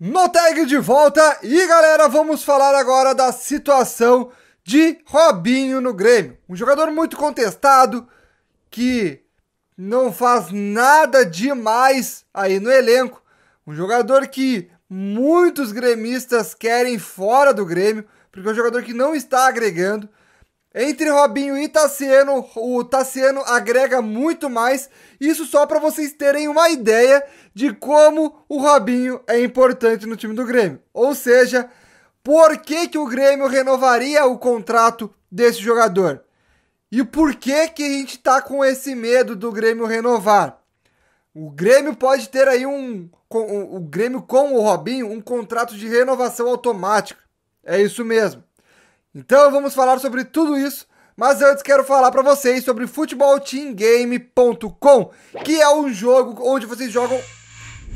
No tag de volta e galera, vamos falar agora da situação de Robinho no Grêmio. Um jogador muito contestado que não faz nada demais aí no elenco. Um jogador que muitos gremistas querem fora do Grêmio, porque é um jogador que não está agregando, entre Robinho e Tassiano, o Tassiano agrega muito mais. Isso só para vocês terem uma ideia de como o Robinho é importante no time do Grêmio. Ou seja, por que, que o Grêmio renovaria o contrato desse jogador? E por que, que a gente está com esse medo do Grêmio renovar? O Grêmio pode ter aí um. o Grêmio com o Robinho, um contrato de renovação automática. É isso mesmo. Então vamos falar sobre tudo isso, mas antes quero falar para vocês sobre futebolteamgame.com, que é um jogo onde vocês jogam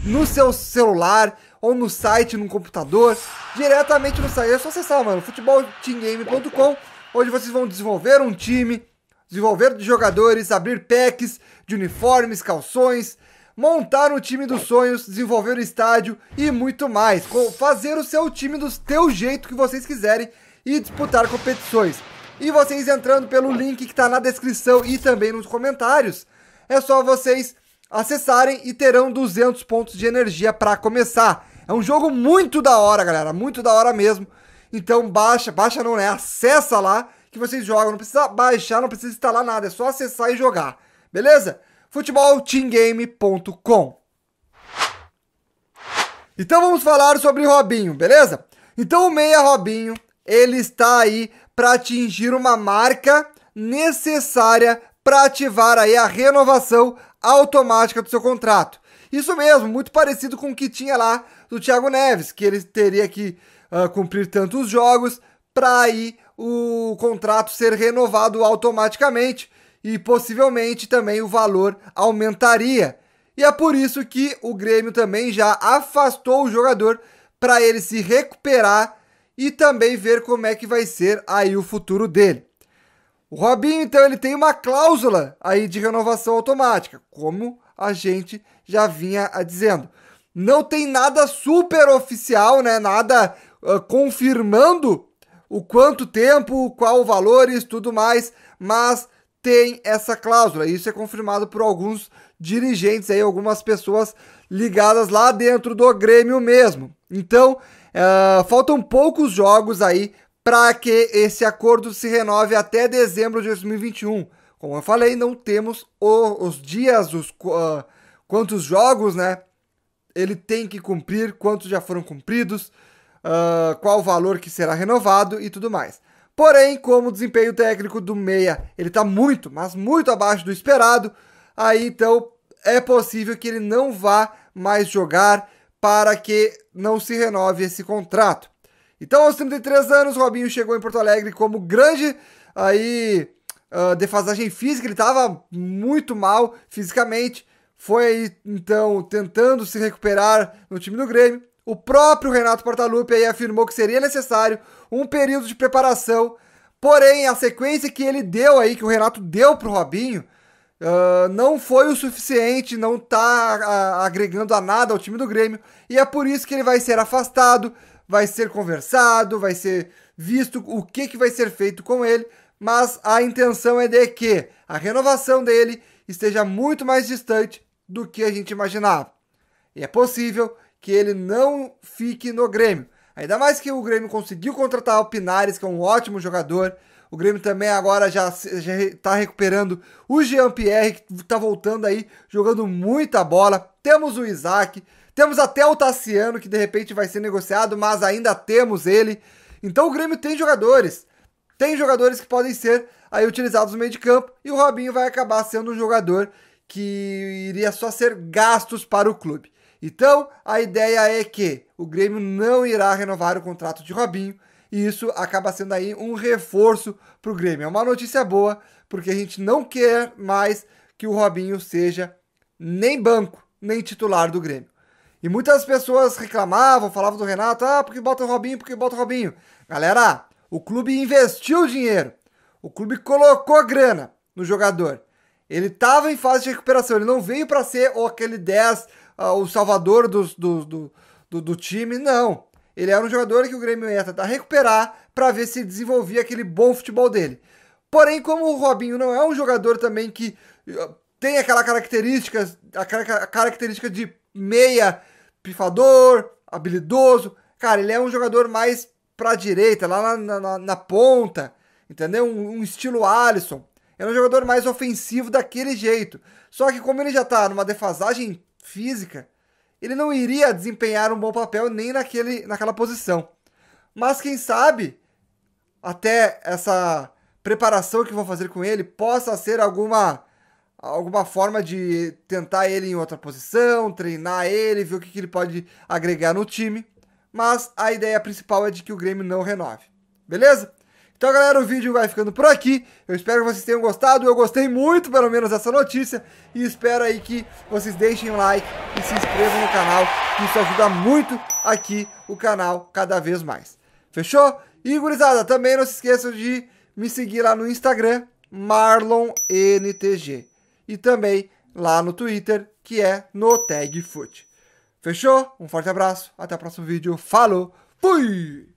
no seu celular ou no site, no computador, diretamente no site. É só acessar, mano, futebolteamgame.com, onde vocês vão desenvolver um time, desenvolver jogadores, abrir packs de uniformes, calções, montar o um time dos sonhos, desenvolver o estádio e muito mais. Fazer o seu time do teu jeito que vocês quiserem e disputar competições. E vocês entrando pelo link que está na descrição e também nos comentários, é só vocês acessarem e terão 200 pontos de energia para começar. É um jogo muito da hora, galera, muito da hora mesmo. Então baixa, baixa não, né? Acessa lá que vocês jogam, não precisa baixar, não precisa instalar nada, é só acessar e jogar. Beleza? futebolteamgame.com Então vamos falar sobre Robinho, beleza? Então o meia Robinho ele está aí para atingir uma marca necessária para ativar aí a renovação automática do seu contrato. Isso mesmo, muito parecido com o que tinha lá do Thiago Neves, que ele teria que uh, cumprir tantos jogos para aí o contrato ser renovado automaticamente e possivelmente também o valor aumentaria. E é por isso que o Grêmio também já afastou o jogador para ele se recuperar e também ver como é que vai ser aí o futuro dele. O Robinho, então, ele tem uma cláusula aí de renovação automática, como a gente já vinha dizendo. Não tem nada super oficial, né? Nada uh, confirmando o quanto tempo, qual valores, tudo mais, mas tem essa cláusula. Isso é confirmado por alguns dirigentes aí, algumas pessoas ligadas lá dentro do Grêmio mesmo. Então, Uh, faltam poucos jogos aí para que esse acordo se renove até dezembro de 2021. Como eu falei, não temos o, os dias, os uh, quantos jogos, né? Ele tem que cumprir, quantos já foram cumpridos, uh, qual o valor que será renovado e tudo mais. Porém, como o desempenho técnico do meia ele está muito, mas muito abaixo do esperado, aí então é possível que ele não vá mais jogar para que não se renove esse contrato. Então, aos 33 anos, Robinho chegou em Porto Alegre como grande aí uh, defasagem física, ele estava muito mal fisicamente, foi então tentando se recuperar no time do Grêmio. O próprio Renato Portaluppi aí afirmou que seria necessário um período de preparação, porém a sequência que ele deu aí, que o Renato deu para o Robinho, Uh, não foi o suficiente, não está uh, agregando a nada ao time do Grêmio. E é por isso que ele vai ser afastado, vai ser conversado, vai ser visto o que, que vai ser feito com ele. Mas a intenção é de que a renovação dele esteja muito mais distante do que a gente imaginava. E é possível que ele não fique no Grêmio. Ainda mais que o Grêmio conseguiu contratar o Pinares, que é um ótimo jogador. O Grêmio também agora já está recuperando o Jean-Pierre, que está voltando aí, jogando muita bola. Temos o Isaac, temos até o Tassiano, que de repente vai ser negociado, mas ainda temos ele. Então o Grêmio tem jogadores. Tem jogadores que podem ser aí utilizados no meio de campo. E o Robinho vai acabar sendo um jogador que iria só ser gastos para o clube. Então, a ideia é que o Grêmio não irá renovar o contrato de Robinho e isso acaba sendo aí um reforço para o Grêmio. É uma notícia boa, porque a gente não quer mais que o Robinho seja nem banco, nem titular do Grêmio. E muitas pessoas reclamavam, falavam do Renato, ah, porque bota o Robinho, porque bota o Robinho. Galera, o clube investiu dinheiro, o clube colocou grana no jogador. Ele estava em fase de recuperação, ele não veio para ser oh, aquele 10, uh, ah, o salvador dos, do, do, do, do time, não. Ele era um jogador que o Grêmio ia tentar recuperar para ver se desenvolvia aquele bom futebol dele. Porém, como o Robinho não é um jogador também que eh, tem aquela característica, a característica de meia pifador, habilidoso, cara, ele é um jogador mais pra direita, lá na, na, na ponta, entendeu? Um, um, estilo Alisson. Ele é um jogador mais ofensivo daquele jeito. Só que como ele já tá numa defasagem física, ele não iria desempenhar um bom papel nem naquele, naquela posição. Mas quem sabe até essa preparação que vão fazer com ele possa ser alguma alguma forma de tentar ele em outra posição, treinar ele, ver o que, que ele pode agregar no time. Mas a ideia principal é de que o Grêmio não renove. Beleza? Então, galera, o vídeo vai ficando por aqui. Eu espero que vocês tenham gostado. Eu gostei muito, pelo menos, dessa notícia. E espero aí que vocês deixem like e se inscrevam no canal. Isso ajuda muito aqui o canal cada vez mais. Fechou? E, gurizada, também não se esqueçam de me seguir lá no Instagram, MarlonNTG. E também lá no Twitter, que é no Tag Foot. Fechou? Um forte abraço, até o próximo vídeo. Falou, fui!